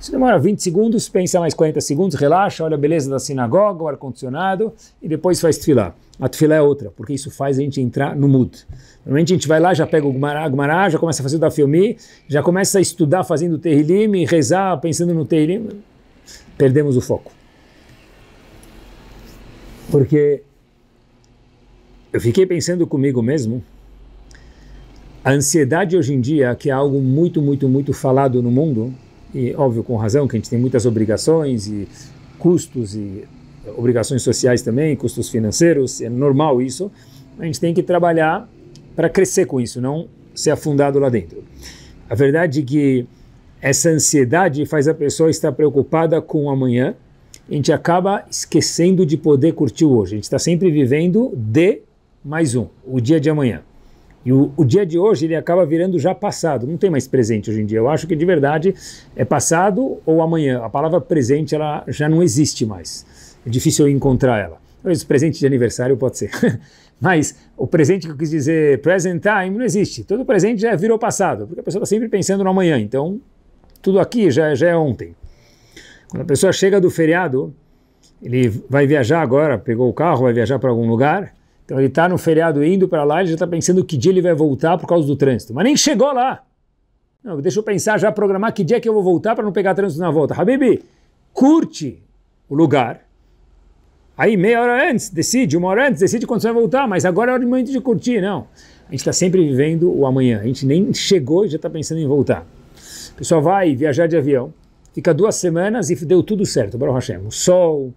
Isso demora 20 segundos, pensa mais 40 segundos, relaxa, olha a beleza da sinagoga, o ar-condicionado e depois faz tefilá a tefilá é outra, porque isso faz a gente entrar no mood. Normalmente a gente vai lá, já pega o Gumará, Gumará já começa a fazer o da filme, já começa a estudar fazendo o Terrilim, rezar, pensando no Terrilim. Perdemos o foco. Porque eu fiquei pensando comigo mesmo, a ansiedade hoje em dia, que é algo muito, muito, muito falado no mundo, e óbvio com razão, que a gente tem muitas obrigações e custos e obrigações sociais também, custos financeiros, é normal isso. A gente tem que trabalhar para crescer com isso, não ser afundado lá dentro. A verdade é que essa ansiedade faz a pessoa estar preocupada com o amanhã. A gente acaba esquecendo de poder curtir o hoje. A gente está sempre vivendo de mais um, o dia de amanhã. E o, o, dia de hoje ele acaba virando já passado, não tem mais presente hoje em dia. Eu acho que de verdade é passado ou amanhã. A palavra presente ela já não existe mais. É difícil encontrar ela. Talvez presente de aniversário pode ser. Mas o presente que eu quis dizer, present time, não existe. Todo presente já virou passado, porque a pessoa está sempre pensando no amanhã. Então, tudo aqui já, já é ontem. Quando a pessoa chega do feriado, ele vai viajar agora, pegou o carro, vai viajar para algum lugar. Então, ele está no feriado indo para lá, ele já está pensando que dia ele vai voltar por causa do trânsito. Mas nem chegou lá. Não, deixa eu pensar, já programar que dia que eu vou voltar para não pegar trânsito na volta. Habibi, curte o lugar Aí meia hora antes, decide, uma hora antes, decide quando você vai voltar, mas agora é o momento de curtir, não. A gente está sempre vivendo o amanhã, a gente nem chegou e já está pensando em voltar. O pessoal vai viajar de avião, fica duas semanas e deu tudo certo, Baruch Hashem. O sol,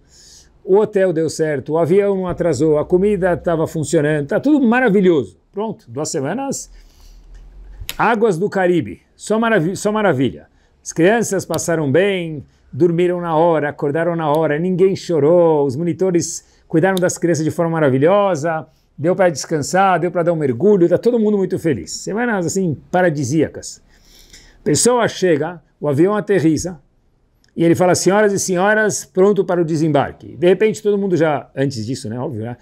o hotel deu certo, o avião não atrasou, a comida estava funcionando, está tudo maravilhoso. Pronto, duas semanas, águas do Caribe, só, marav só maravilha. As crianças passaram bem, dormiram na hora, acordaram na hora, ninguém chorou, os monitores cuidaram das crianças de forma maravilhosa, deu para descansar, deu para dar um mergulho, está todo mundo muito feliz. Semanas assim paradisíacas. Pessoa chega, o avião aterriza e ele fala: senhoras e senhores pronto para o desembarque. De repente todo mundo já, antes disso, né? Óbvio, né?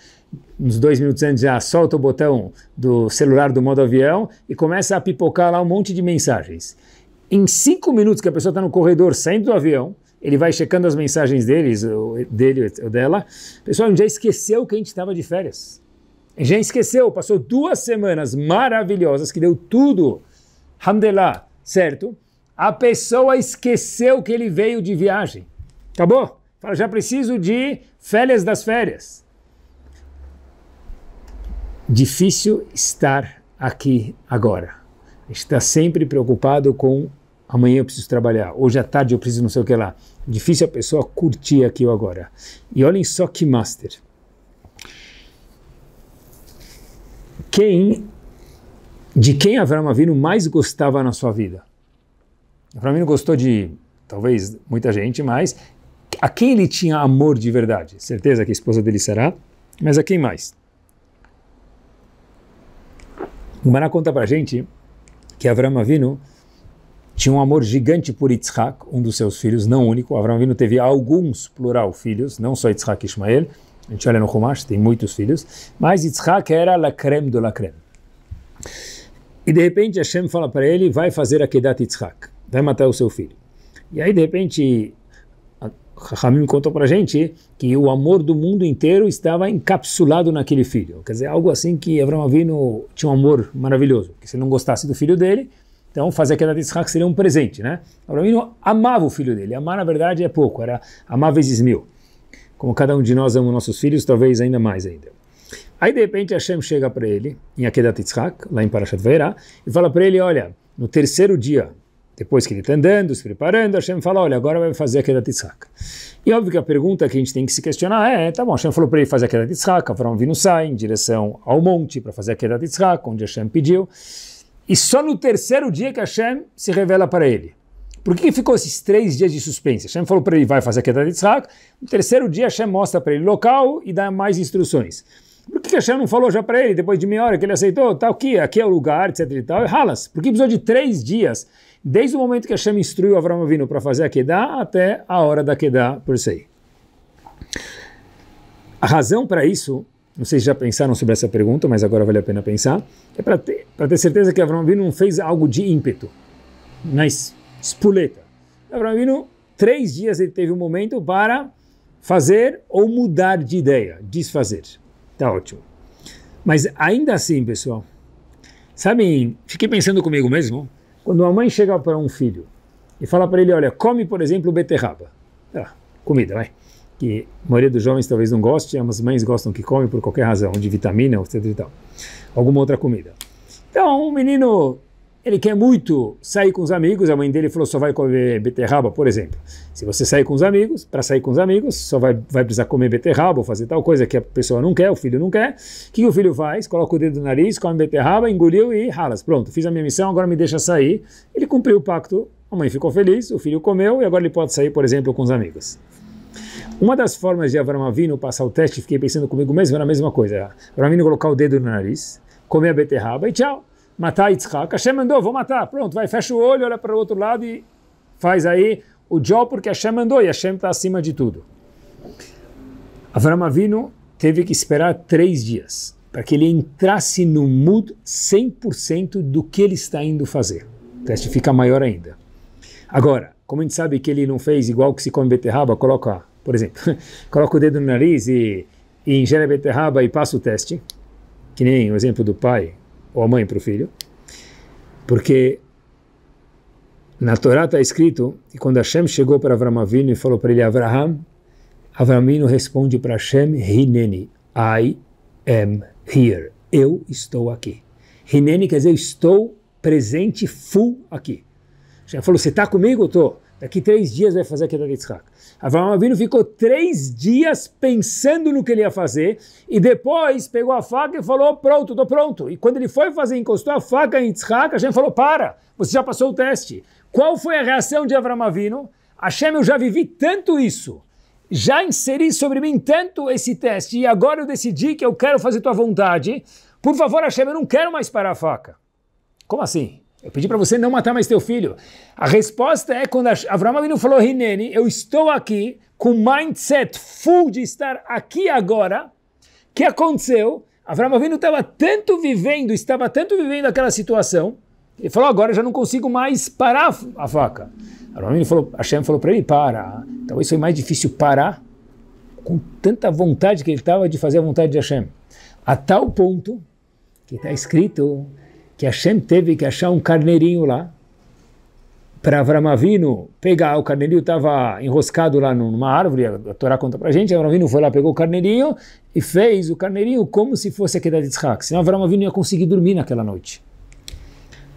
uns dois minutos antes já solta o botão do celular do modo avião e começa a pipocar lá um monte de mensagens. Em cinco minutos que a pessoa está no corredor saindo do avião, ele vai checando as mensagens deles, ou, dele ou dela. Pessoal, a gente já esqueceu que a gente estava de férias. já esqueceu, passou duas semanas maravilhosas, que deu tudo, alhamdulillah, certo? A pessoa esqueceu que ele veio de viagem. Acabou? Tá Fala, já preciso de férias das férias. Difícil estar aqui agora. Está sempre preocupado com amanhã eu preciso trabalhar, hoje à tarde eu preciso não sei o que lá. Difícil a pessoa curtir aquilo agora. E olhem só que master. Quem, de quem Avram Avinu mais gostava na sua vida? Avram Avinu gostou de, talvez, muita gente, mas a quem ele tinha amor de verdade? Certeza que a esposa dele será, mas a quem mais? O Maná conta pra gente que Avram Avinu tinha um amor gigante por Yitzhak, um dos seus filhos, não único. Avram Avinu teve alguns, plural, filhos, não só Yitzhak e Ishmael. A gente olha no Rumash, tem muitos filhos. Mas Yitzhak era la creme de la creme. E de repente Hashem fala para ele, vai fazer a Kedat Yitzhak, vai matar o seu filho. E aí de repente Rahamim contou para gente que o amor do mundo inteiro estava encapsulado naquele filho. Quer dizer, algo assim que Avram Avinu tinha um amor maravilhoso. Que se ele não gostasse do filho dele, então, fazer a queda de Isaac seria um presente, né? Abraão amava o filho dele. Amar, na verdade, é pouco, era amar vezes mil. Como cada um de nós ama nossos filhos, talvez ainda mais ainda. Aí, de repente, Hashem chega para ele, em Akedat Yitzhak, lá em Parashat Vaera, e fala para ele, olha, no terceiro dia, depois que ele está andando, se preparando, Hashem fala, olha, agora vai fazer a queda de Yitzhak. E óbvio que a pergunta que a gente tem que se questionar é, tá bom, Hashem falou para ele fazer a queda de Yitzhak, Avram Avinu sai em direção ao monte para fazer a queda de Yitzhak, onde Hashem pediu. E só no terceiro dia que Hashem se revela para ele. Por que ficou esses três dias de suspense? Hashem falou para ele, vai fazer a queda de Isaac. No terceiro dia, Hashem mostra para ele local e dá mais instruções. Por que Hashem não falou já para ele, depois de meia hora que ele aceitou, tal tá que aqui é o lugar, etc e tal, e ralas? Por que precisou de três dias, desde o momento que Hashem instruiu Avram Avinu para fazer a queda até a hora da queda por si? A razão para isso não sei se já pensaram sobre essa pergunta, mas agora vale a pena pensar, é para ter, ter certeza que Avram Avinu não fez algo de ímpeto, na espuleta. Avram Avinu, três dias ele teve um momento para fazer ou mudar de ideia, desfazer. Tá ótimo. Mas ainda assim, pessoal, sabem, fiquei pensando comigo mesmo, quando uma mãe chega para um filho e fala para ele, olha, come, por exemplo, beterraba, ah, comida, vai que a maioria dos jovens talvez não goste, as mães gostam que comem por qualquer razão, de vitamina, etc e tal, alguma outra comida. Então, o menino, ele quer muito sair com os amigos, a mãe dele falou só vai comer beterraba, por exemplo. Se você sair com os amigos, para sair com os amigos, só vai, vai precisar comer beterraba ou fazer tal coisa que a pessoa não quer, o filho não quer. O que o filho faz? Coloca o dedo no nariz, come beterraba, engoliu e ralas. Pronto, fiz a minha missão, agora me deixa sair. Ele cumpriu o pacto, a mãe ficou feliz, o filho comeu e agora ele pode sair, por exemplo, com os amigos. Uma das formas de Avram Avinu passar o teste, fiquei pensando comigo mesmo, era a mesma coisa. Avram Avinu colocar o dedo no nariz, comer a beterraba e tchau. Matar Yitzhak. Hashem mandou, vou matar. Pronto, vai, fecha o olho, olha para o outro lado e faz aí o job porque Hashem mandou e Hashem está acima de tudo. Avram Avinu teve que esperar três dias para que ele entrasse no mood 100% do que ele está indo fazer. O teste fica maior ainda. Agora, como a gente sabe que ele não fez igual que se come beterraba, coloca por exemplo, coloca o dedo no nariz e, e ingere a beterraba e passa o teste, que nem o exemplo do pai ou a mãe para o filho, porque na Torá está escrito que quando Hashem chegou para Avramavino Avinu e falou para ele, Avraham, Avramino responde para Hashem, Hineni, I am here, eu estou aqui. Hineni quer dizer, eu estou presente, full aqui. Hashem falou, você está comigo? Estou. Daqui três dias vai fazer a queda de Yitzhak. Avraham Avinu ficou três dias pensando no que ele ia fazer e depois pegou a faca e falou: Pronto, estou pronto. E quando ele foi fazer, encostou a faca em Yitzhak, Hashem falou: Para, você já passou o teste. Qual foi a reação de Avraham Avinu? Hashem, eu já vivi tanto isso, já inseri sobre mim tanto esse teste e agora eu decidi que eu quero fazer tua vontade. Por favor, Hashem, eu não quero mais parar a faca. Como assim? Eu pedi para você não matar mais teu filho. A resposta é quando Avram Avinu falou, Rinene, eu estou aqui com o mindset full de estar aqui agora. O que aconteceu? Avram Avinu estava tanto vivendo, estava tanto vivendo aquela situação, ele falou, agora já não consigo mais parar a faca. A Avinu falou, Hashem falou para ele, para. Talvez então, foi mais difícil parar com tanta vontade que ele estava de fazer a vontade de Hashem. A tal ponto que está escrito que Hashem teve que achar um carneirinho lá para Avramavino pegar. O carneirinho estava enroscado lá numa árvore, a Torá conta para a gente. Avramavino foi lá, pegou o carneirinho e fez o carneirinho como se fosse a queda de Tzchak. Senão Avramavino ia conseguir dormir naquela noite.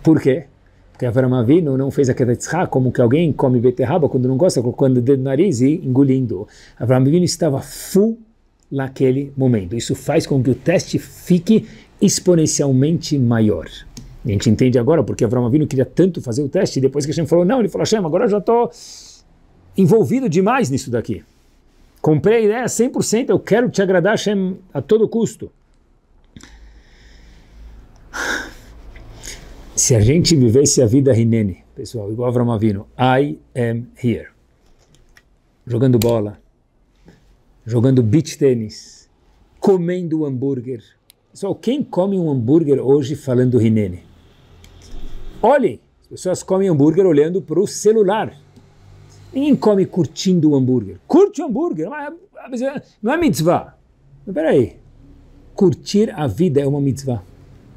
Por quê? Porque Avramavino não fez a queda de Tzchak como que alguém come beterraba quando não gosta, colocando o dedo no nariz e engolindo. Avramavino estava full naquele momento. Isso faz com que o teste fique exponencialmente maior. A gente entende agora porque Avram Avinu queria tanto fazer o teste, e depois que Hashem falou, não, ele falou, Hashem, agora eu já estou envolvido demais nisso daqui. Comprei a ideia 100%, eu quero te agradar, Hashem, a todo custo. Se a gente vivesse a vida Rinene, pessoal, igual Avram Avinu, I am here. Jogando bola, jogando beach tênis, comendo hambúrguer, Pessoal, quem come um hambúrguer hoje falando rinene? Olhe, as pessoas comem hambúrguer olhando para o celular. Ninguém come curtindo o hambúrguer. Curte o hambúrguer, mas não é mitzvah. Mas peraí, curtir a vida é uma mitzvah,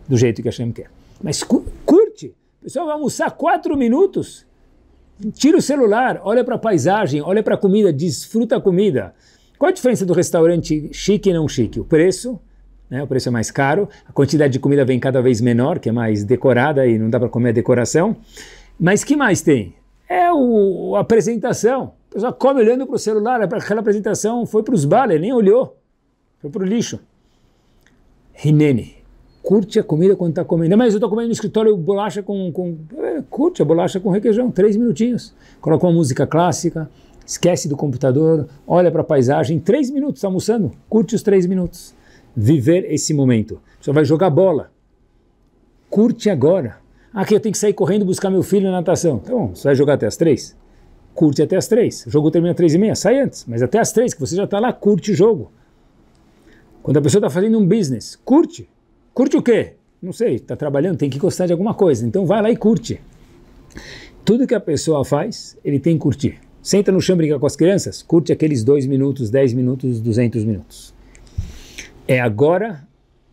do jeito que a Shem quer. Mas curte, o pessoal vai almoçar quatro minutos, tira o celular, olha para a paisagem, olha para a comida, desfruta a comida. Qual a diferença do restaurante chique e não chique? O preço né? o preço é mais caro, a quantidade de comida vem cada vez menor, que é mais decorada e não dá para comer a decoração. Mas que mais tem? É o, a apresentação. A pessoa come olhando para o celular, é aquela apresentação foi para os bares, nem olhou, foi para o lixo. Rinene, curte a comida quando está comendo. Mas eu estou comendo no escritório bolacha com, com... É, curte a bolacha com requeijão, três minutinhos. Coloca uma música clássica, esquece do computador, olha para a paisagem, três minutos almoçando, curte os três minutos viver esse momento. Você vai jogar bola. Curte agora. Aqui eu tenho que sair correndo buscar meu filho na natação. Então, você vai jogar até as três? Curte até as três. O jogo termina às três e meia, sai antes. Mas até as três, que você já está lá, curte o jogo. Quando a pessoa está fazendo um business, curte. Curte o quê? Não sei, está trabalhando, tem que gostar de alguma coisa. Então vai lá e curte. Tudo que a pessoa faz, ele tem que curtir. Senta no chão, brinca com as crianças, curte aqueles dois minutos, dez minutos, duzentos minutos é agora,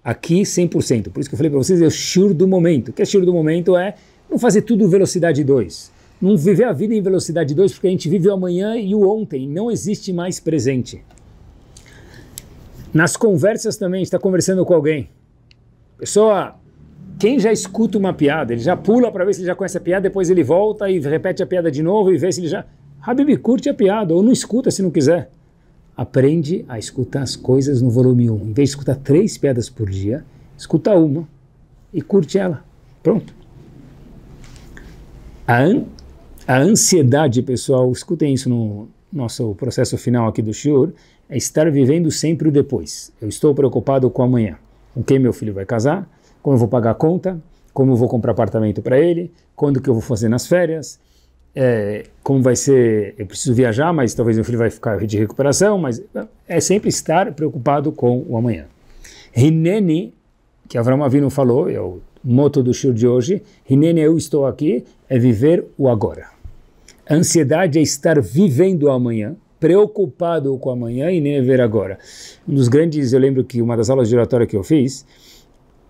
aqui, 100%. Por isso que eu falei para vocês, é o sure do momento. O que é sure do momento é não fazer tudo velocidade 2. Não viver a vida em velocidade 2, porque a gente vive o amanhã e o ontem, não existe mais presente. Nas conversas também, está conversando com alguém. Pessoa, quem já escuta uma piada, ele já pula para ver se ele já conhece a piada, depois ele volta e repete a piada de novo e vê se ele já. Habib, curte a piada, ou não escuta se não quiser aprende a escutar as coisas no volume 1. Em vez de escutar três pedras por dia, escuta uma e curte ela. Pronto. A, an a ansiedade, pessoal, escutem isso no nosso processo final aqui do Shiur, é estar vivendo sempre o depois. Eu estou preocupado com amanhã. Com quem meu filho vai casar? Como eu vou pagar a conta? Como eu vou comprar apartamento para ele? Quando que eu vou fazer nas férias? é, como vai ser, eu preciso viajar, mas talvez meu filho vai ficar de recuperação, mas é sempre estar preocupado com o amanhã. Rinene que Avram Avinu falou, é o moto do show de hoje, Rinene eu estou aqui, é viver o agora. A ansiedade é estar vivendo o amanhã, preocupado com o amanhã e nem ver agora. Um dos grandes, eu lembro que uma das aulas de oratória que eu fiz,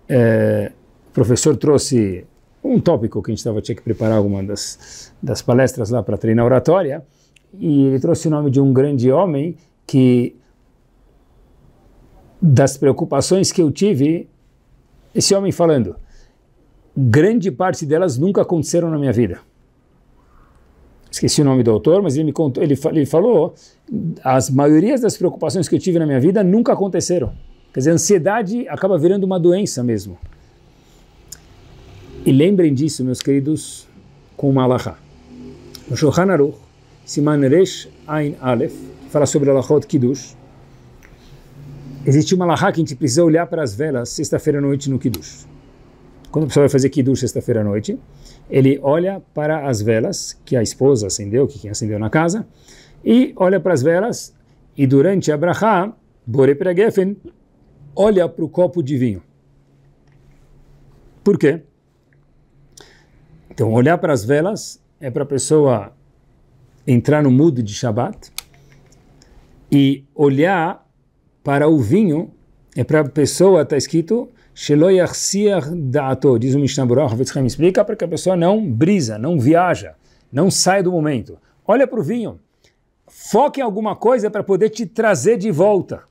é, o professor trouxe um tópico que a gente tava, tinha que preparar alguma das, das palestras lá para treinar oratória, e ele trouxe o nome de um grande homem que, das preocupações que eu tive, esse homem falando, grande parte delas nunca aconteceram na minha vida. Esqueci o nome do autor, mas ele me contou, ele, ele falou, as maiorias das preocupações que eu tive na minha vida nunca aconteceram. Quer dizer, a ansiedade acaba virando uma doença mesmo. E lembrem disso, meus queridos, com uma alahá. No Shulchan Aruch, Siman Resh Ain Aleph, fala sobre alahot Kiddush, existe uma alahá que a gente precisa olhar para as velas sexta-feira à noite no Kiddush. Quando a pessoa vai fazer Kiddush sexta-feira à noite, ele olha para as velas que a esposa acendeu, que quem acendeu na casa, e olha para as velas, e durante a brachá, Bore Pregefen, olha para o copo de vinho. Por quê? Então, olhar para as velas é para a pessoa entrar no mood de Shabbat e olhar para o vinho é para a pessoa, está escrito, diz o Mishnah Burah, me explica, para que a pessoa não brisa, não viaja, não saia do momento. Olha para o vinho, foca em alguma coisa para poder te trazer de volta.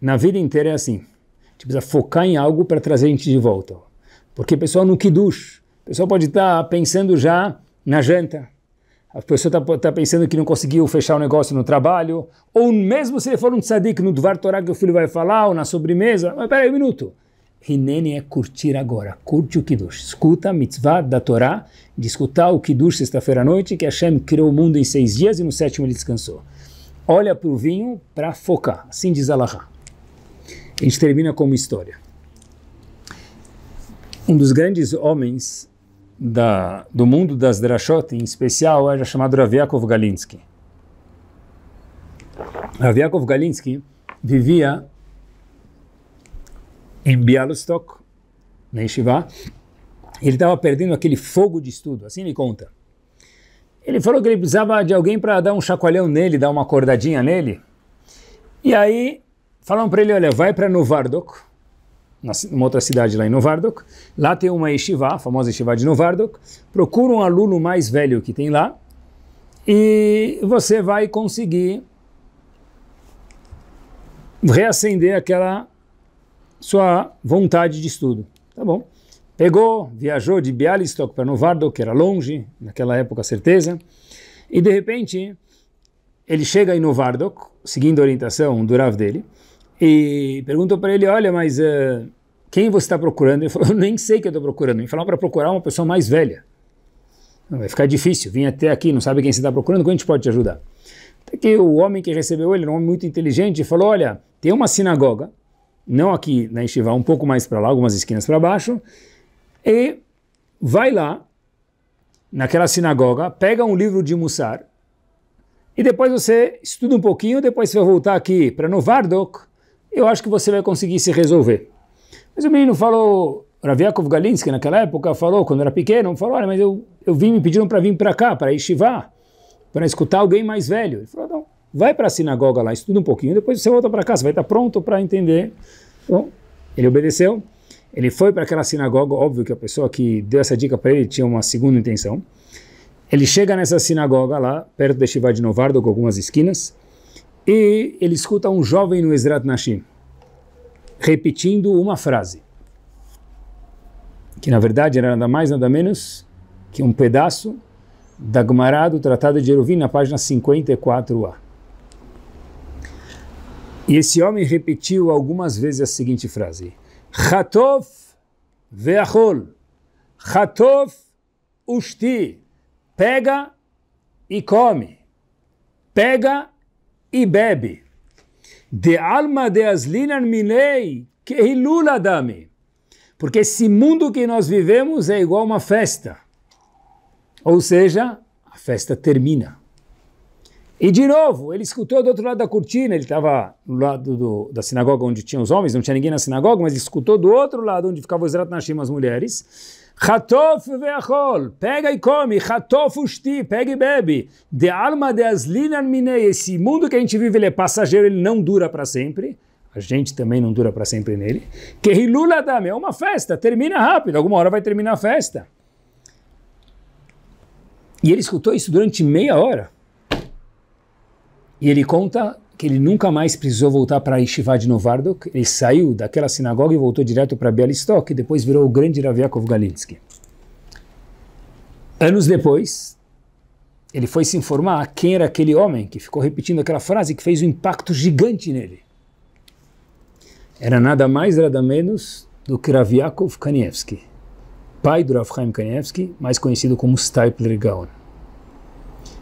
Na vida inteira é assim. A gente precisa focar em algo para trazer a gente de volta. Porque, pessoal, no Kiddush, a pessoa pode estar tá pensando já na janta, a pessoa está tá pensando que não conseguiu fechar o negócio no trabalho, ou mesmo se ele for um tzadik no Dvar Torá que o filho vai falar, ou na sobremesa, mas peraí um minuto. Rinene é curtir agora, curte o Kiddush, escuta a mitzvah da Torá, de escutar o Kiddush sexta-feira à noite, que Hashem criou o mundo em seis dias e no sétimo ele descansou. Olha para o vinho para focar, assim diz Allah. A gente termina com uma história. Um dos grandes homens da, do mundo das drashot, em especial, era é chamado Raviakov Galinsky. Raviakov Galinsky vivia em Bialystok, na Yeshiva, ele estava perdendo aquele fogo de estudo, assim me conta. Ele falou que ele precisava de alguém para dar um chacoalhão nele, dar uma acordadinha nele. E aí falaram para ele, olha, vai para Novardok, numa outra cidade lá em Novardok. Lá tem uma yeshiva, a famosa yeshiva de Novardok. Procura um aluno mais velho que tem lá e você vai conseguir reacender aquela sua vontade de estudo. Tá bom? Pegou, viajou de Bialystok para Novardok, que era longe, naquela época, certeza. E de repente, ele chega em Novardok, seguindo a orientação do Rav dele, e perguntou para ele: Olha, mas uh, quem você está procurando? Ele falou, eu nem sei quem eu estou procurando. Me falaram para procurar uma pessoa mais velha. vai ficar difícil, vim até aqui, não sabe quem você está procurando, como a gente pode te ajudar? Até que o homem que recebeu ele, um homem muito inteligente, falou, olha, tem uma sinagoga, não aqui na Estivá, um pouco mais para lá, algumas esquinas para baixo, e vai lá, naquela sinagoga, pega um livro de Mussar, e depois você estuda um pouquinho, depois você vai voltar aqui para Novardok. eu acho que você vai conseguir se resolver. Mas o menino falou, Raviakov Galinsky naquela época falou, quando era pequeno, falou, olha, mas eu, eu vim, me pediram para vir para cá, para Yeshiva, para escutar alguém mais velho. Ele falou, não, vai para a sinagoga lá, estuda um pouquinho, depois você volta para casa, vai estar tá pronto para entender. Bom, ele obedeceu, ele foi para aquela sinagoga, óbvio que a pessoa que deu essa dica para ele tinha uma segunda intenção. Ele chega nessa sinagoga lá, perto da Shiva de Novardo, com algumas esquinas, e ele escuta um jovem no Ezrat Nashim repetindo uma frase, que na verdade era nada mais, nada menos que um pedaço da Gemara do Tratado de Eruvim, na página 54a. E esse homem repetiu algumas vezes a seguinte frase: Hatov ve'achol, Hatov usti, pega e come, pega e bebe. De alma de aslinan minei, que ilula é dame. Porque esse mundo que nós vivemos é igual uma festa. Ou seja, a festa termina. E de novo, ele escutou do outro lado da cortina, ele estava do lado do, da sinagoga onde tinha os homens, não tinha ninguém na sinagoga, mas ele escutou do outro lado onde ficavam os Ratnashim, as mulheres, Ratof veachol, pega e come, ratof usti, pega e bebe. De alma de aslinan minei, esse mundo que a gente vive ele é passageiro, ele não dura para sempre. A gente também não dura para sempre nele. Que rilula dame, é uma festa, termina rápido, alguma hora vai terminar a festa. E ele escutou isso durante meia hora. E ele conta que ele nunca mais precisou voltar para Yeshiva de Novardok, ele saiu daquela sinagoga e voltou direto para Bialystok, e depois virou o grande Raviakov Galinsky. Anos depois, ele foi se informar a quem era aquele homem que ficou repetindo aquela frase que fez um impacto gigante nele. Era nada mais, nada menos do que Raviakov Kanievski, pai do Rav Chaim Kanievski, mais conhecido como Stipler Gaon.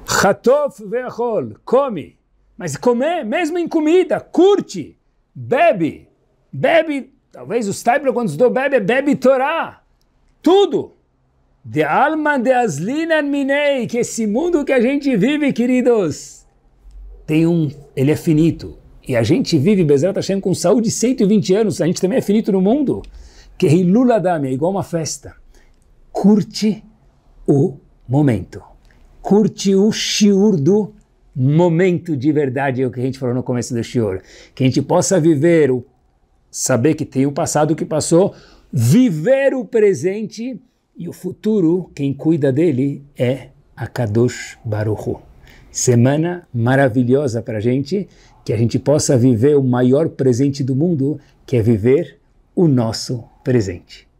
Hatov ve'achol, come! Mas comer, mesmo em comida, curte, bebe, bebe, talvez os taibra quando estudou bebe, bebe Torá, tudo. De alma de aslina minei, que esse mundo que a gente vive, queridos, tem um, ele é finito. E a gente vive, Bezerra Hashem, com saúde 120 anos, a gente também é finito no mundo. Que Lula Dami é igual uma festa. Curte o momento. Curte o shiur do momento de verdade, é o que a gente falou no começo do Shior. Que a gente possa viver, o, saber que tem o passado que passou, viver o presente e o futuro, quem cuida dele é a Kadosh Baruch. Semana maravilhosa para a gente, que a gente possa viver o maior presente do mundo, que é viver o nosso presente.